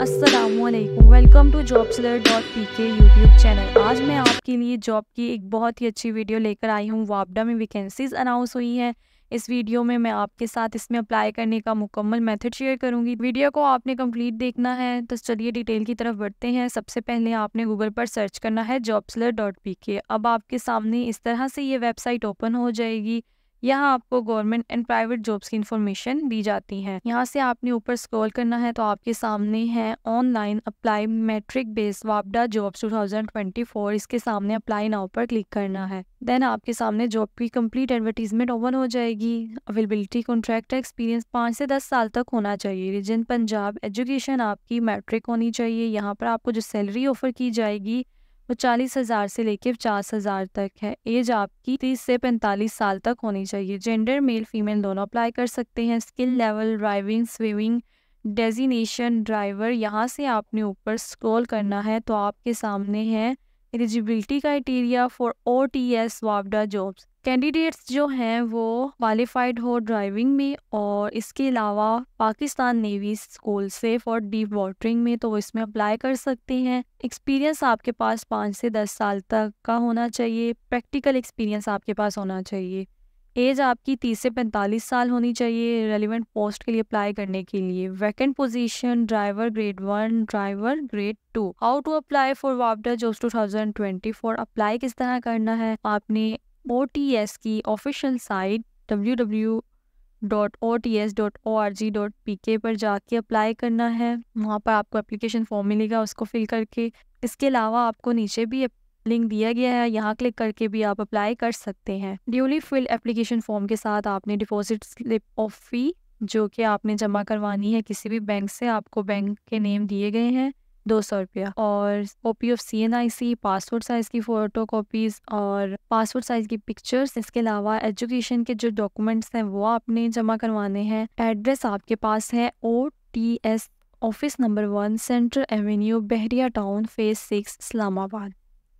Aslam welcome to job seller dot P K YouTube channel आज मैं आपके लिए जॉब की एक बहुत ही अच्छी वीडियो लेकर आई हूँ वापडा में वैकेंसीज अनाउंस हुई हैं इस वीडियो में मैं आपके साथ इसमें अप्लाई करने का मुकम्मल मेथड शेयर करूंगी वीडियो को आपने कंप्लीट देखना है तो चलिए डिटेल की तरफ बढ़ते हैं सबसे पहले आपने गूगल पर सर्च करना है सेलर डॉट पी के अब आपके सामने इस तरह से ये वेबसाइट ओपन हो जाएगी यहाँ आपको गवर्नमेंट एंड प्राइवेट जॉब्स की इन्फॉर्मेशन दी जाती है यहाँ से आपने ऊपर स्क्रॉल करना है तो आपके सामने है ऑनलाइन अप्लाई मैट्रिक बेस्ड वापडा जॉब्स 2024 इसके सामने अप्लाई नाउ पर क्लिक करना है देन आपके सामने जॉब की कंप्लीट एडवर्टीजमेंट ओपन हो जाएगी अवेलेबिलिटी कॉन्ट्रैक्ट एक्सपीरियंस पाँच से दस साल तक होना चाहिए रिजन पंजाब एजुकेशन आपकी मैट्रिक होनी चाहिए यहाँ पर आपको जो सैलरी ऑफर की जाएगी वो चालीस हज़ार से लेके पचास हज़ार तक है एज आपकी तीस से पैंतालीस साल तक होनी चाहिए जेंडर मेल फीमेल दोनों अप्लाई कर सकते हैं skill level driving swimming designation driver यहाँ से आपने ऊपर स्क्रॉल करना है तो आपके सामने है eligibility criteria for O T S वापडा जॉब्स कैंडिडेट्स जो हैं वो क्वालिफाइड हो ड्राइविंग में और इसके अलावा पाकिस्तान नेवी स्कूल सेफ और डीप वाटरिंग में तो इसमें अप्लाई कर सकते हैं एक्सपीरियंस आपके पास पाँच से दस साल तक का होना चाहिए प्रैक्टिकल एक्सपीरियंस आपके पास होना चाहिए एज आपकी तीस से पैंतालीस साल होनी चाहिए रेलिवेंट पोस्ट के लिए अप्लाई करने के लिए vacant position driver grade one driver grade two how to apply for वापडा थाउजेंड ट्वेंटी फोर अप्लाई किस तरह करना है आपने ओ टी एस की official site W dot O T S dot O R G dot P K पर जाके apply करना है वहाँ पर आपको एप्लीकेशन फॉर्म मिलेगा उसको फिल करके इसके अलावा आपको नीचे भी लिंक दिया गया है यहाँ क्लिक करके भी आप अप्लाई कर सकते हैं ड्यूली फिल एप्लीकेशन फॉर्म के साथ आपने डिपॉजिट स्लिप ऑफ फी जो कि आपने जमा करवानी है किसी भी बैंक से आपको बैंक के नेम दिए गए हैं दो सौ रुपया और copy of C N I C passport size की फोटो कॉपीज और पासपोर्ट साइज की पिक्चर्स इसके अलावा एजुकेशन के जो डॉक्यूमेंट्स हैं वो आपने जमा करवाने हैं एड्रेस आपके पास है O T S office number one central avenue Bahria town phase six Islamabad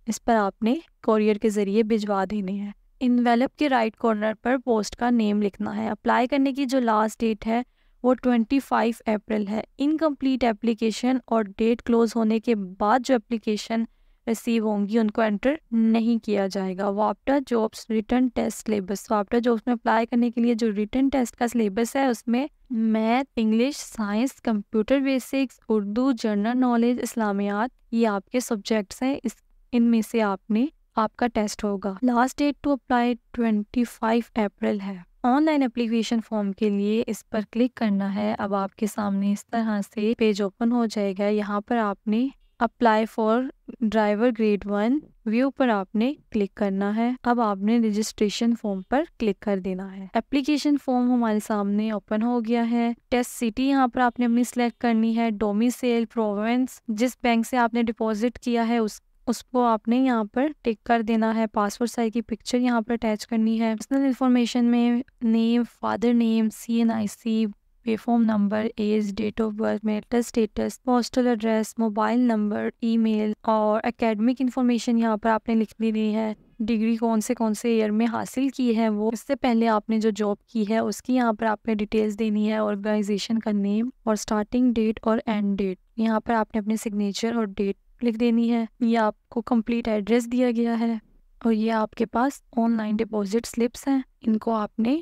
इस पर आपने कोरियर के ज़रिए भिजवा देने हैं इनवेलप के राइट कॉर्नर पर पोस्ट का नेम लिखना है अप्लाई करने की जो लास्ट डेट है वो 25 अप्रैल है इनकम्प्लीट एप्लीकेशन और डेट क्लोज होने के बाद जो एप्लीकेशन रिसीव होंगी उनको एंटर नहीं किया जाएगा वापटा जॉब्स रिटर्न टेस्ट सिलेबस वापटा जॉब्स में अप्लाई करने के लिए जो रिटर्न टेस्ट का सिलेबस है उसमें math English science computer basics Urdu general knowledge Islamiat ये आपके सब्जेक्ट्स हैं इस इनमें से आपने आपका टेस्ट होगा last date to apply twenty five April है ऑनलाइन एप्लीकेशन फॉर्म के लिए इस पर क्लिक करना है अब आपके सामने इस तरह से पेज ओपन हो जाएगा यहाँ पर आपने apply for driver grade one view पर आपने क्लिक करना है अब आपने रजिस्ट्रेशन फॉर्म पर क्लिक कर देना है एप्लीकेशन फॉर्म हमारे सामने ओपन हो गया है टेस्ट सिटी यहाँ पर आपने अपनी सिलेक्ट करनी है डोमिसेल प्रोवेंस जिस बैंक से आपने डिपॉजिट किया है उस उसको आपने यहाँ पर टिक कर देना है पासपोर्ट साइज की पिक्चर यहाँ पर अटैच करनी है पर्सनल इन्फॉर्मेशन में name father name C N I C पेफॉर्म number age date of birth marital status postal address mobile number email और एकेडमिक इन्फॉर्मेशन यहाँ पर आपने लिख दी है डिग्री कौन से कौन से ईयर में हासिल की है वो उससे पहले आपने जो जॉब की है उसकी यहाँ पर आपने डिटेल्स देनी है ऑर्गेनाइजेशन का नेम और स्टार्टिंग डेट और एंड डेट यहाँ पर आपने अपने सिग्नेचर और डेट लिख देनी है ये आपको कंप्लीट एड्रेस दिया गया है और ये आपके पास ऑनलाइन डिपॉजिट स्लिप्स हैं इनको आपने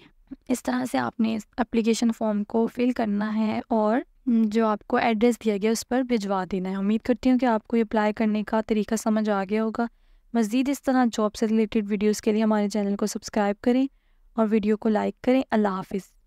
इस तरह से आपने एप्लीकेशन फॉर्म को फिल करना है और जो आपको एड्रेस दिया गया उस पर भिजवा देना है उम्मीद करती हूँ कि आपको ये अप्लाई करने का तरीका समझ आ गया होगा मज़ीद इस तरह जॉब से रिलेटेड वीडियोज़ के लिए हमारे चैनल को सब्सक्राइब करें और वीडियो को लाइक करें अल्लाह हाफिज़